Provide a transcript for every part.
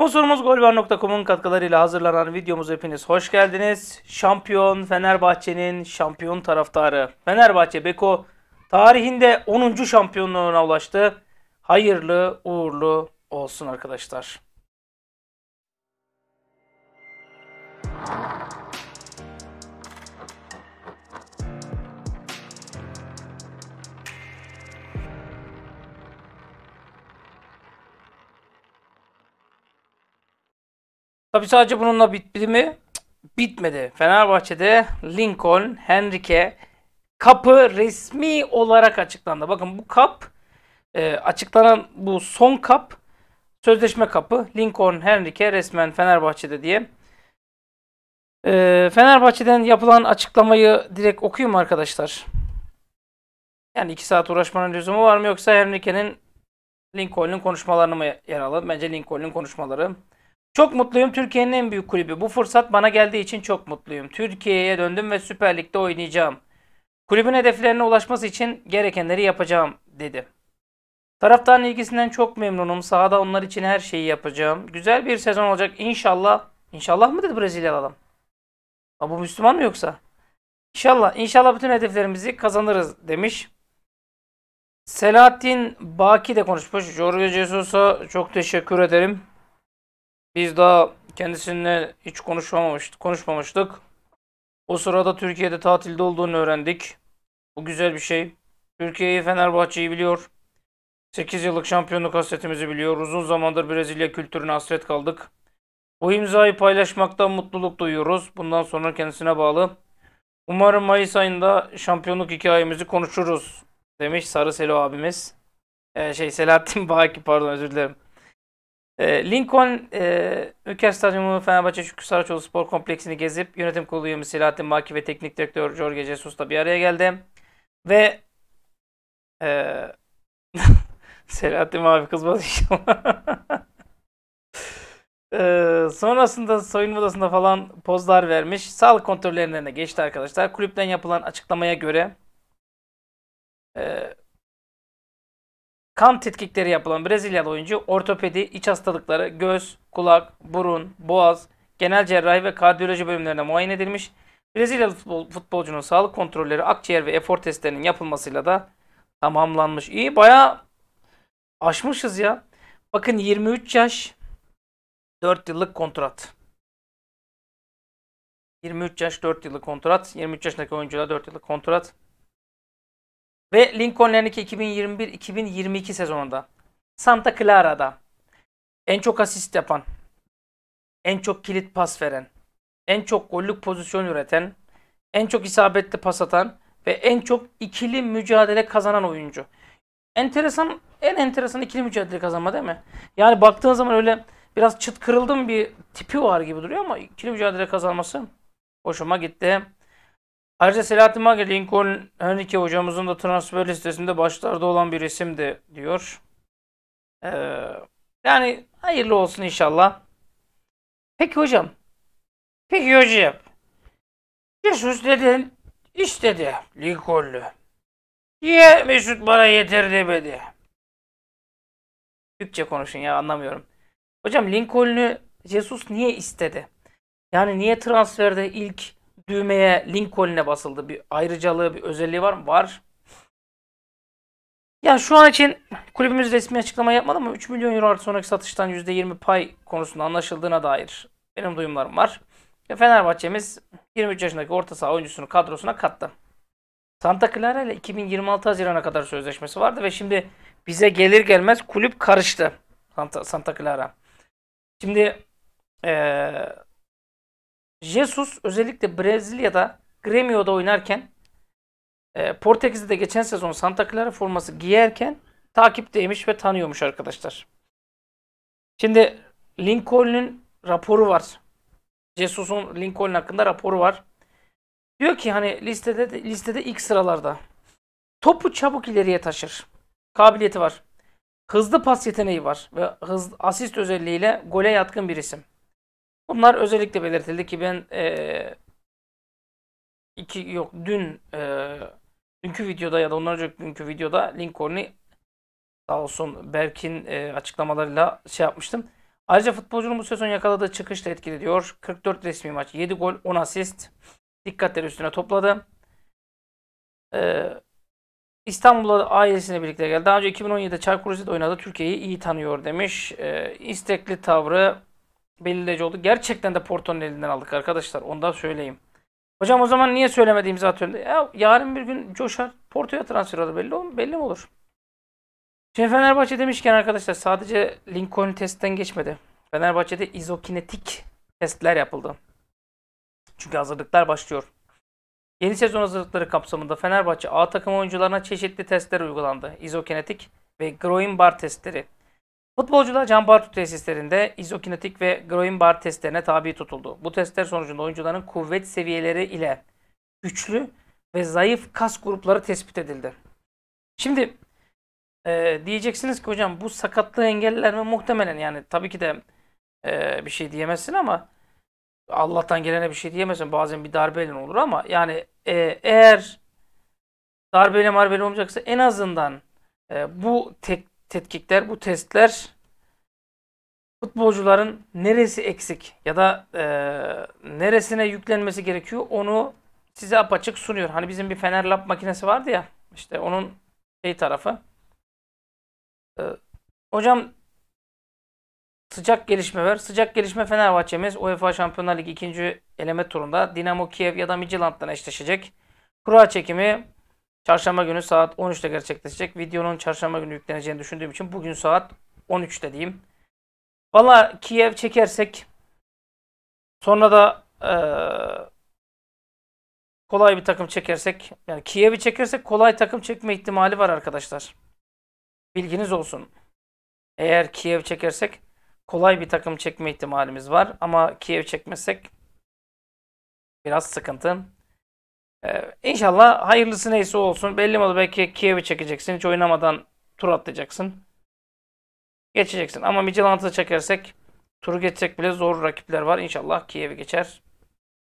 Sponsorumuz golvar.com'un katkılarıyla hazırlanan videomuz hepiniz hoş geldiniz. Şampiyon Fenerbahçe'nin şampiyon taraftarı Fenerbahçe Beko tarihinde 10. şampiyonluğuna ulaştı. Hayırlı uğurlu olsun arkadaşlar. Tabi sadece bununla bitti mi? bitmedi. Fenerbahçe'de Lincoln, Henrique kapı resmi olarak açıklandı. Bakın bu kap e, açıklanan bu son kap sözleşme kapı. Lincoln, Henrique resmen Fenerbahçe'de diye. E, Fenerbahçe'den yapılan açıklamayı direkt okuyayım arkadaşlar. Yani iki saat uğraşmanın lüzumu var mı yoksa Henrique'nin Lincoln'un konuşmalarını mı yer alalım? Bence Lincoln'un konuşmaları çok mutluyum. Türkiye'nin en büyük kulübü. Bu fırsat bana geldiği için çok mutluyum. Türkiye'ye döndüm ve Süper Lig'de oynayacağım. Kulübün hedeflerine ulaşması için gerekenleri yapacağım dedi. Taraftarın ilgisinden çok memnunum. Sahada onlar için her şeyi yapacağım. Güzel bir sezon olacak inşallah. İnşallah mı dedi Brezilyalı adam? Ha, bu Müslüman mı yoksa? İnşallah. İnşallah bütün hedeflerimizi kazanırız demiş. Selahattin Baki de konuşmuş. Jorge Jesus'a çok teşekkür ederim. Biz daha kendisininle hiç konuşmamıştık. konuşmamıştık. O sırada Türkiye'de tatilde olduğunu öğrendik. Bu güzel bir şey. Türkiye'yi Fenerbahçe'yi biliyor. 8 yıllık şampiyonluk hasretimizi biliyor. Uzun zamandır Brezilya kültürüne hasret kaldık. Bu imzayı paylaşmaktan mutluluk duyuyoruz. Bundan sonra kendisine bağlı. Umarım Mayıs ayında şampiyonluk hikayemizi konuşuruz demiş Sarı Selo abimiz. Ee, şey Selahattin Baki pardon özür dilerim. Ee, Lincoln e, Ülker Stadyumu Fenerbahçe Şükrü Saraçoğlu Spor Kompleksini gezip yönetim kurulu üyemi Selahattin Maki ve teknik direktör Jorge Jesus'la bir araya geldi. Ve e, Selahattin abi kızmadı inşallah. Ee, sonrasında soyunma odasında falan pozlar vermiş. Sağlık kontrollerine geçti arkadaşlar. Kulüpten yapılan açıklamaya göre e, Kan tetkikleri yapılan Brezilyalı oyuncu ortopedi, iç hastalıkları, göz, kulak, burun, boğaz, genel cerrahi ve kardiyoloji bölümlerine muayene edilmiş. Brezilyalı futbol, futbolcunun sağlık kontrolleri, akciğer ve efor testlerinin yapılmasıyla da tamamlanmış. İyi bayağı aşmışız ya. Bakın 23 yaş 4 yıllık kontrat. 23 yaş 4 yıllık kontrat. 23 yaşındaki oyuncular 4 yıllık kontrat. Ve Lincoln Lerneke 2021-2022 sezonunda Santa Clara'da en çok asist yapan, en çok kilit pas veren, en çok gollük pozisyon üreten, en çok isabetli pas atan ve en çok ikili mücadele kazanan oyuncu. Enteresan, en enteresan ikili mücadele kazanma değil mi? Yani baktığın zaman öyle biraz çıt kırıldım bir tipi var gibi duruyor ama ikili mücadele kazanması hoşuma gitti. Ayrıca Selahattin Mage Lincoln Henrique hocamızın da transfer listesinde başlarda olan bir isimdi diyor. Ee, yani hayırlı olsun inşallah. Peki hocam. Peki hocam. Jesus dedi istedi Lincoln'u. Niye Mesut bana yeter demedi? Türkçe konuşun ya anlamıyorum. Hocam Lincoln'u Jesus niye istedi? Yani niye transferde ilk düğmeye Lincoln'e basıldı. Bir ayrıcalığı, bir özelliği var mı? Var. Ya şu an için kulübümüz resmi açıklama yapmadı ama 3 milyon euro artı sonraki satıştan %20 pay konusunda anlaşıldığına dair benim duyumlarım var. Ve Fenerbahçe'miz 23 yaşındaki orta saha oyuncusunu kadrosuna kattı. Santa Clara ile 2026 Haziran'a kadar sözleşmesi vardı ve şimdi bize gelir gelmez kulüp karıştı. Santa, Santa Clara. Şimdi ee, Jesus özellikle Brezilya'da Gremio'da oynarken e, Portekiz'de de geçen sezon Santa Clara forması giyerken takipteymiş ve tanıyormuş arkadaşlar. Şimdi Lincoln'un raporu var. Jesus'un Lincoln hakkında raporu var. Diyor ki hani listede listede ilk sıralarda. Topu çabuk ileriye taşır. Kabiliyeti var. Hızlı pas yeteneği var ve hız, asist özelliğiyle gole yatkın bir isim. Bunlar özellikle belirtildi ki ben e, iki yok dün e, dünkü videoda ya da ondan önceki günkü videoda Lincoln'i sağ olsun Berk'in e, açıklamalarıyla şey yapmıştım. Ayrıca futbolcunun bu sezon yakaladığı çıkış da etkili diyor. 44 resmi maç, 7 gol, 10 asist. Dikkatleri üstüne topladı. Ee, İstanbul'a ailesine birlikte geldi. Daha önce 2017'de Çaykur Rize'de oynadı. Türkiye'yi iyi tanıyor demiş. Ee, istekli tavrı belirleyici oldu. Gerçekten de Porto'nun elinden aldık arkadaşlar. Onu da söyleyeyim. Hocam o zaman niye söylemedi imza Ya yarın bir gün coşar. Porto'ya transfer olur. Belli, olur, belli mi olur? Şimdi Fenerbahçe demişken arkadaşlar sadece Lincoln testten geçmedi. Fenerbahçe'de izokinetik testler yapıldı. Çünkü hazırlıklar başlıyor. Yeni sezon hazırlıkları kapsamında Fenerbahçe A takım oyuncularına çeşitli testler uygulandı. İzokinetik ve groin bar testleri Futbolcular jump bar tesislerinde izokinetik ve groin bar testlerine tabi tutuldu. Bu testler sonucunda oyuncuların kuvvet seviyeleri ile güçlü ve zayıf kas grupları tespit edildi. Şimdi e, diyeceksiniz ki hocam bu sakatlığı engeller mi? Muhtemelen yani tabii ki de e, bir şey diyemezsin ama Allah'tan gelene bir şey diyemezsin. Bazen bir darbeyle olur ama yani e, eğer darbeyle marbeyle olmayacaksa en azından e, bu tek tetkikler, bu testler futbolcuların neresi eksik ya da e, neresine yüklenmesi gerekiyor onu size apaçık sunuyor. Hani bizim bir Fener Lab makinesi vardı ya işte onun şey tarafı. E, hocam sıcak gelişme var. Sıcak gelişme Fenerbahçe'miz UEFA Şampiyonlar Ligi ikinci eleme turunda Dinamo Kiev ya da Midtjylland'dan eşleşecek. Kura çekimi Çarşamba günü saat 13'te gerçekleşecek. Videonun çarşamba günü yükleneceğini düşündüğüm için bugün saat 13'te diyeyim. Valla Kiev çekersek sonra da ee, kolay bir takım çekersek yani Kiev'i çekersek kolay takım çekme ihtimali var arkadaşlar. Bilginiz olsun. Eğer Kiev çekersek kolay bir takım çekme ihtimalimiz var ama Kiev çekmezsek biraz sıkıntı. Ee, inşallah hayırlısı neyse olsun. Belli mi olur belki Kiev'i çekeceksin. Hiç oynamadan tur atlayacaksın. Geçeceksin. Ama Midtjylland'ı çekersek turu geçecek bile zor rakipler var. İnşallah Kiev'i geçer.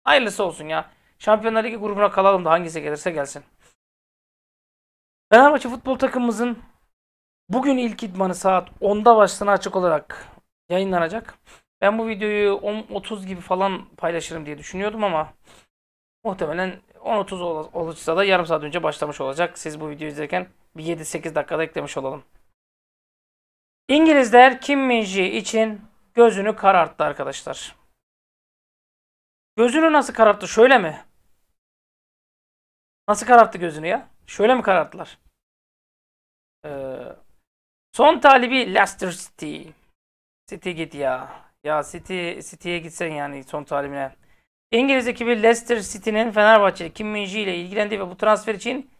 Hayırlısı olsun ya. Şampiyonlar Ligi grubuna kalalım da hangisi gelirse gelsin. Fenerbahçe futbol takımımızın bugün ilk idmanı saat 10'da başlığına açık olarak yayınlanacak. Ben bu videoyu 10.30 gibi falan paylaşırım diye düşünüyordum ama muhtemelen 10.30 olursa da yarım saat önce başlamış olacak. Siz bu videoyu izlerken bir 7-8 dakikada eklemiş olalım. İngilizler Kim min için gözünü kararttı arkadaşlar. Gözünü nasıl kararttı? Şöyle mi? Nasıl kararttı gözünü ya? Şöyle mi kararttılar? Ee, son talibi Leicester City. City git ya. Ya City City'ye gitsen yani son talibine. İngiliz ekibi Leicester City'nin Fenerbahçe Kim Minji ile ilgilendiği ve bu transfer için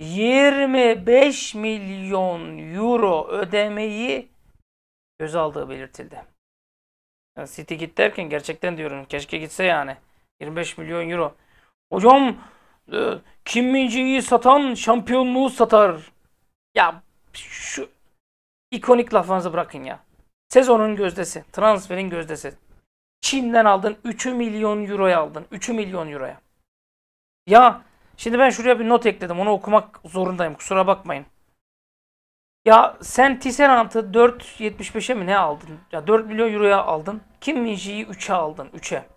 25 milyon euro ödemeyi göz aldığı belirtildi. Yani City git derken gerçekten diyorum keşke gitse yani. 25 milyon euro. Hocam e, Kim Minji'yi satan şampiyonluğu satar. Ya şu ikonik lafınızı bırakın ya. Sezonun gözdesi, transferin gözdesi. Çin'den aldın 3 milyon euroya aldın. 3 milyon euroya. Ya şimdi ben şuraya bir not ekledim. Onu okumak zorundayım. Kusura bakmayın. Ya sen Tisserant'ı 4.75'e mi ne aldın? Ya 4 milyon euroya aldın. Kim Minji'yi 3'e aldın. 3'e.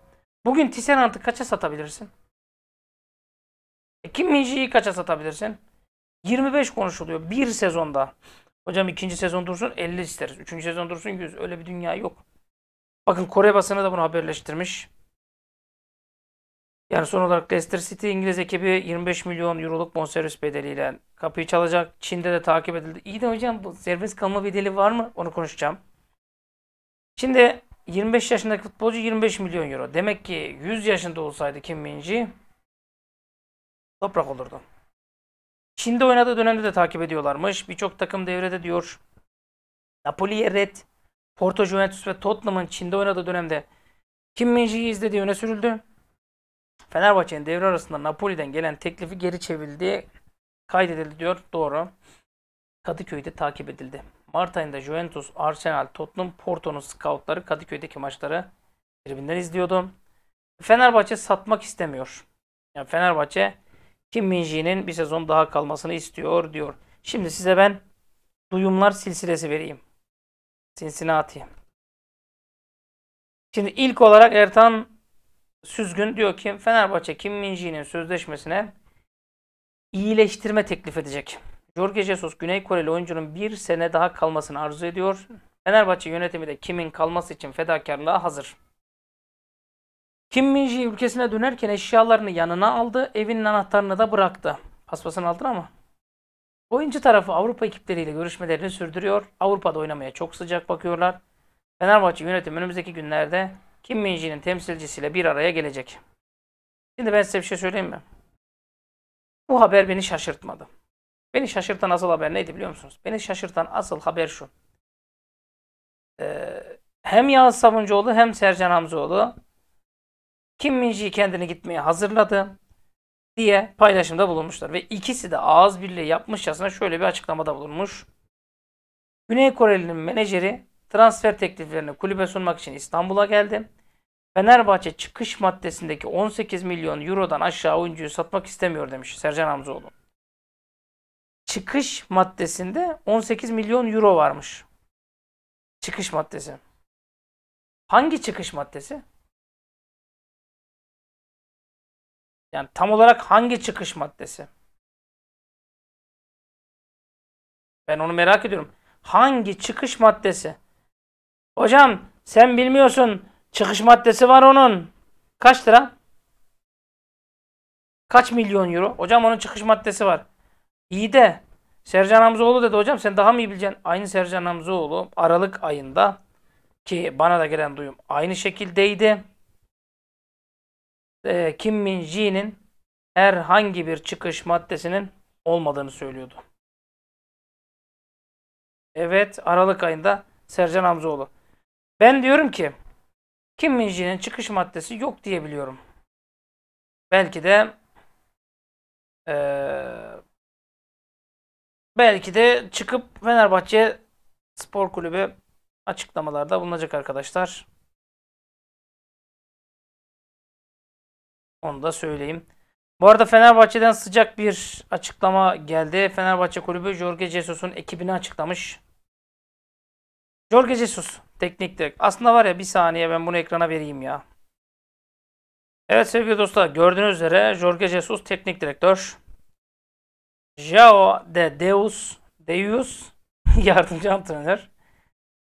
Bugün Tisserant'ı kaça satabilirsin? E, Kim Minji'yi kaça satabilirsin? 25 konuşuluyor bir sezonda. Hocam ikinci sezon dursun 50 isteriz. Üçüncü sezon dursun 100. Öyle bir dünya yok. Bakın Kore basını da bunu haberleştirmiş. Yani son olarak Leicester City İngiliz ekibi 25 milyon euroluk bonservis bedeliyle kapıyı çalacak. Çin'de de takip edildi. İyi de hocam bu serbest kalma bedeli var mı? Onu konuşacağım. Şimdi 25 yaşındaki futbolcu 25 milyon euro. Demek ki 100 yaşında olsaydı Kim Minji toprak olurdu. Çin'de oynadığı dönemde de takip ediyorlarmış. Birçok takım devrede diyor. Napoli'ye red. Porto Juventus ve Tottenham'ın Çin'de oynadığı dönemde Kim Minji'yi izlediği öne sürüldü. Fenerbahçe'nin devre arasında Napoli'den gelen teklifi geri çevrildi. Kaydedildi diyor. Doğru. Kadıköy'de takip edildi. Mart ayında Juventus, Arsenal, Tottenham, Porto'nun scoutları Kadıköy'deki maçları tribünden izliyordu. Fenerbahçe satmak istemiyor. Yani Fenerbahçe Kim Minji'nin bir sezon daha kalmasını istiyor diyor. Şimdi size ben duyumlar silsilesi vereyim. Cincinnati. Şimdi ilk olarak Ertan Süzgün diyor ki Fenerbahçe Kim Minji'nin sözleşmesine iyileştirme teklif edecek. Jorge Jesus Güney Koreli oyuncunun bir sene daha kalmasını arzu ediyor. Fenerbahçe yönetimi de Kim'in kalması için fedakarlığa hazır. Kim Minji ülkesine dönerken eşyalarını yanına aldı, evinin anahtarını da bıraktı. Paspasını aldın ama. Oyuncu tarafı Avrupa ekipleriyle görüşmelerini sürdürüyor. Avrupa'da oynamaya çok sıcak bakıyorlar. Fenerbahçe yönetimi önümüzdeki günlerde Kim Minji'nin temsilcisiyle bir araya gelecek. Şimdi ben size bir şey söyleyeyim mi? Bu haber beni şaşırtmadı. Beni şaşırtan asıl haber neydi biliyor musunuz? Beni şaşırtan asıl haber şu. Ee, hem Yağız Savuncuoğlu hem Sercan Hamzoğlu Kim Minji'yi kendini gitmeye hazırladı diye paylaşımda bulunmuşlar. Ve ikisi de ağız birliği yapmışçasına şöyle bir açıklamada bulunmuş. Güney Koreli'nin menajeri transfer tekliflerini kulübe sunmak için İstanbul'a geldi. Fenerbahçe çıkış maddesindeki 18 milyon eurodan aşağı oyuncuyu satmak istemiyor demiş Sercan Hamzoğlu. Çıkış maddesinde 18 milyon euro varmış. Çıkış maddesi. Hangi çıkış maddesi? Yani tam olarak hangi çıkış maddesi? Ben onu merak ediyorum. Hangi çıkış maddesi? Hocam sen bilmiyorsun. Çıkış maddesi var onun. Kaç lira? Kaç milyon euro? Hocam onun çıkış maddesi var. İyi de Sercan Hamzoğlu dedi hocam sen daha mı iyi bileceksin? Aynı Sercan Hamzoğlu Aralık ayında ki bana da gelen duyum aynı şekildeydi e, Kim Min Ji'nin herhangi bir çıkış maddesinin olmadığını söylüyordu. Evet Aralık ayında Sercan Hamzoğlu. Ben diyorum ki Kim Min Ji'nin çıkış maddesi yok diyebiliyorum. Belki de e, belki de çıkıp Fenerbahçe Spor Kulübü açıklamalarda bulunacak arkadaşlar. Onu da söyleyeyim. Bu arada Fenerbahçe'den sıcak bir açıklama geldi. Fenerbahçe kulübü Jorge Jesus'un ekibini açıklamış. Jorge Jesus teknik direktör. Aslında var ya bir saniye ben bunu ekrana vereyim ya. Evet sevgili dostlar gördüğünüz üzere Jorge Jesus teknik direktör. Jao de Deus, Deus yardımcı antrenör.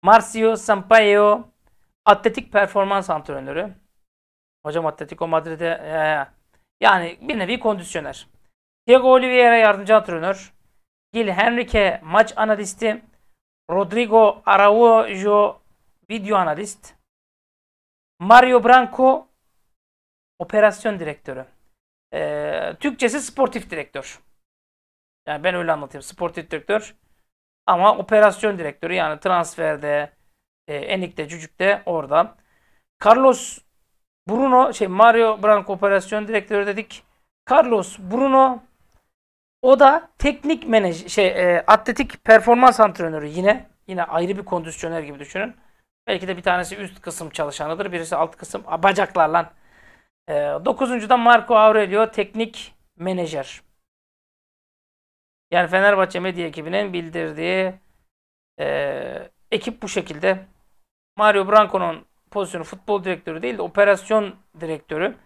Marcio Sampaio atletik performans antrenörü. Hocam Atletico Madrid'e ee, yani bir nevi kondisyoner. Diego Oliveira yardımcı antrenör. Gil Henrique maç analisti. Rodrigo Araujo video analist. Mario Branco operasyon direktörü. Ee, Türkçesi sportif direktör. Yani ben öyle anlatayım. Sportif direktör. Ama operasyon direktörü yani transferde, e, enikte, cücükte orada. Carlos Bruno şey Mario Branco operasyon direktörü dedik. Carlos Bruno o da teknik menajer şey e, atletik performans antrenörü yine yine ayrı bir kondisyoner gibi düşünün. Belki de bir tanesi üst kısım çalışanıdır. Birisi alt kısım bacaklarla. bacaklar E, dokuzuncu da Marco Aurelio teknik menajer. Yani Fenerbahçe medya ekibinin bildirdiği e, ekip bu şekilde. Mario Branco'nun pozisyonu futbol direktörü değil de operasyon direktörü.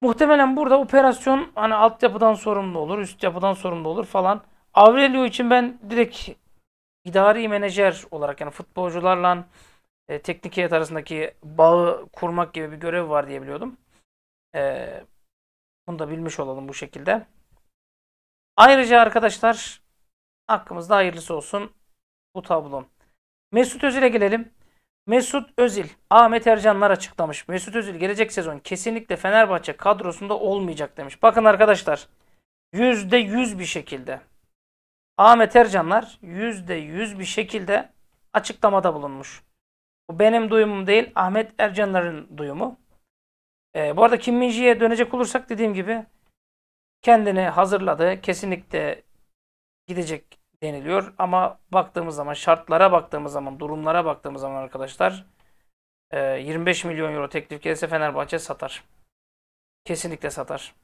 Muhtemelen burada operasyon hani altyapıdan sorumlu olur, üst yapıdan sorumlu olur falan. Avrelio için ben direkt idari menajer olarak yani futbolcularla e, teknik heyet arasındaki bağı kurmak gibi bir görev var diye biliyordum. E, bunu da bilmiş olalım bu şekilde. Ayrıca arkadaşlar hakkımızda hayırlısı olsun bu tablo. Mesut Özil'e gelelim. Mesut Özil, Ahmet Ercanlar açıklamış. Mesut Özil gelecek sezon kesinlikle Fenerbahçe kadrosunda olmayacak demiş. Bakın arkadaşlar %100 bir şekilde Ahmet Ercanlar %100 bir şekilde açıklamada bulunmuş. Bu benim duyumum değil Ahmet Ercanlar'ın duyumu. Ee, bu arada Kim Minji'ye dönecek olursak dediğim gibi kendini hazırladı. Kesinlikle gidecek deniliyor. Ama baktığımız zaman şartlara baktığımız zaman durumlara baktığımız zaman arkadaşlar 25 e, milyon euro teklif gelirse Fenerbahçe satar. Kesinlikle satar.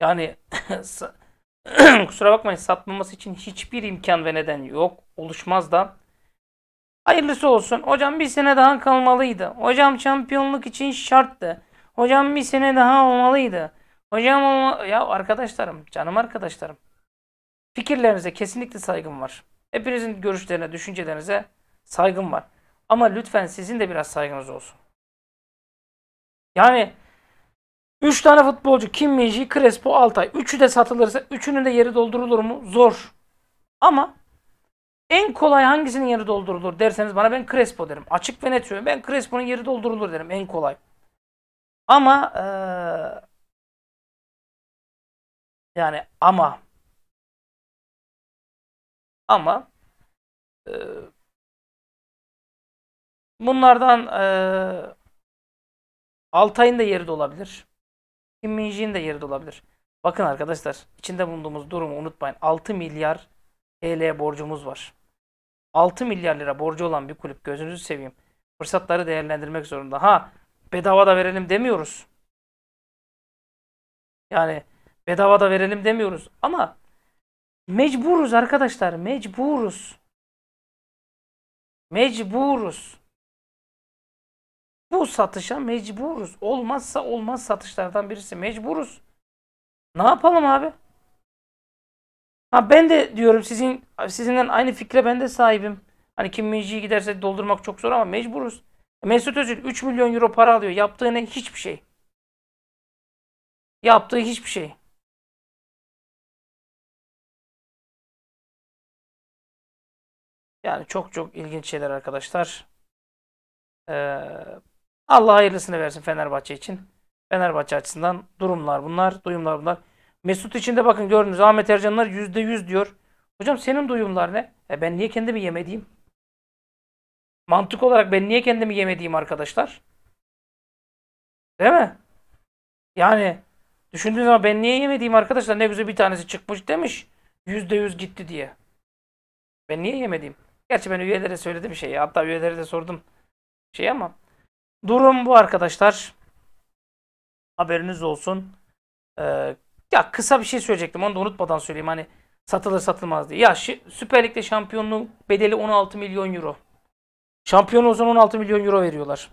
Yani kusura bakmayın satmaması için hiçbir imkan ve neden yok. Oluşmaz da. Hayırlısı olsun. Hocam bir sene daha kalmalıydı. Hocam şampiyonluk için şarttı. Hocam bir sene daha olmalıydı. Hocam olma... ya arkadaşlarım, canım arkadaşlarım. Fikirlerinize kesinlikle saygım var. Hepinizin görüşlerine, düşüncelerinize saygım var. Ama lütfen sizin de biraz saygınız olsun. Yani 3 tane futbolcu Kim Minji, Crespo, Altay. Üçü de satılırsa üçünün de yeri doldurulur mu? Zor. Ama en kolay hangisinin yeri doldurulur derseniz bana ben Crespo derim. Açık ve net söylüyorum. Ben Crespo'nun yeri doldurulur derim en kolay. Ama ee, yani ama ama e, bunlardan e, Altay'ın da yeri de olabilir. Kim Minjin de yeri de olabilir. Bakın arkadaşlar içinde bulunduğumuz durumu unutmayın. 6 milyar TL borcumuz var. 6 milyar lira borcu olan bir kulüp gözünüzü seveyim. Fırsatları değerlendirmek zorunda. Ha bedava da verelim demiyoruz. Yani bedava da verelim demiyoruz. Ama Mecburuz arkadaşlar. Mecburuz. Mecburuz. Bu satışa mecburuz. Olmazsa olmaz satışlardan birisi. Mecburuz. Ne yapalım abi? Ha ben de diyorum sizin sizinden aynı fikre ben de sahibim. Hani Kim Minji'yi giderse doldurmak çok zor ama mecburuz. E, Mesut Özil 3 milyon euro para alıyor. Yaptığı ne? Hiçbir şey. Yaptığı hiçbir şey. Yani çok çok ilginç şeyler arkadaşlar. Ee, Allah hayırlısını versin Fenerbahçe için. Fenerbahçe açısından durumlar bunlar, duyumlar bunlar. Mesut için de bakın gördünüz Ahmet Ercanlar %100 diyor. Hocam senin duyumlar ne? E ben niye kendimi yemediğim? Mantık olarak ben niye kendimi yemediğim arkadaşlar? Değil mi? Yani düşündüğün zaman ben niye yemediğim arkadaşlar ne güzel bir tanesi çıkmış demiş. %100 gitti diye. Ben niye yemediğim? Gerçi ben üyelere söyledim şeyi. Hatta üyelere de sordum şey ama. Durum bu arkadaşlar. Haberiniz olsun. Ee, ya kısa bir şey söyleyecektim. Onu da unutmadan söyleyeyim. Hani satılır satılmaz diye. Ya Süper Lig'de şampiyonluğun bedeli 16 milyon euro. Şampiyon olsan 16 milyon euro veriyorlar.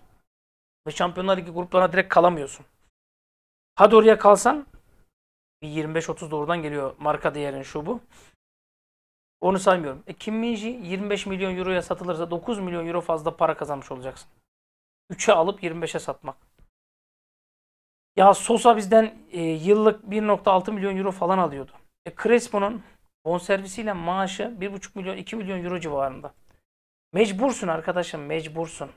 Ve Şampiyonlar Ligi gruplarına direkt kalamıyorsun. Hadi oraya kalsan 25-30 doğrudan geliyor marka değerin şu bu. Onu saymıyorum. E, Kim Minji 25 milyon euroya satılırsa 9 milyon euro fazla para kazanmış olacaksın. 3'e alıp 25'e satmak. Ya Sosa bizden e, yıllık 1.6 milyon euro falan alıyordu. E, Crespo'nun bonservisiyle maaşı 1.5 milyon 2 milyon euro civarında. Mecbursun arkadaşım mecbursun.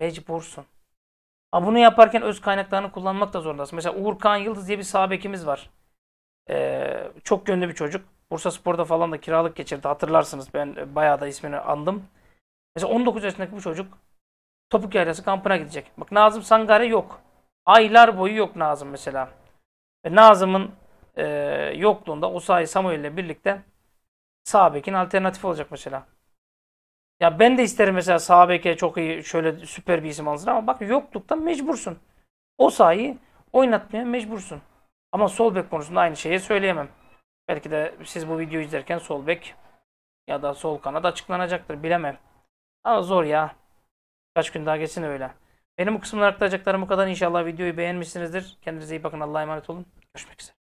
Mecbursun. Ha, bunu yaparken öz kaynaklarını kullanmak da zorundasın. Mesela Uğur Kağan Yıldız diye bir sağ bekimiz var. Ee, çok gönlü bir çocuk. Bursa Spor'da falan da kiralık geçirdi. Hatırlarsınız ben e, bayağı da ismini andım. Mesela 19 yaşındaki bu çocuk Topuk Yaylası kampına gidecek. Bak Nazım Sangare yok. Aylar boyu yok Nazım mesela. Ve Nazım'ın e, yokluğunda Osayi Samuel ile birlikte Sabek'in alternatifi olacak mesela. Ya ben de isterim mesela Sabek'e çok iyi şöyle süper bir isim alınsın ama bak yokluktan mecbursun. Osayi oynatmaya mecbursun. Ama sol bek konusunda aynı şeyi söyleyemem. Belki de siz bu videoyu izlerken sol bek ya da sol kanat açıklanacaktır. Bilemem. Ama zor ya. Kaç gün daha geçsin öyle. Benim bu kısımlar aktaracaklarım bu kadar. İnşallah videoyu beğenmişsinizdir. Kendinize iyi bakın. Allah'a emanet olun. Görüşmek üzere.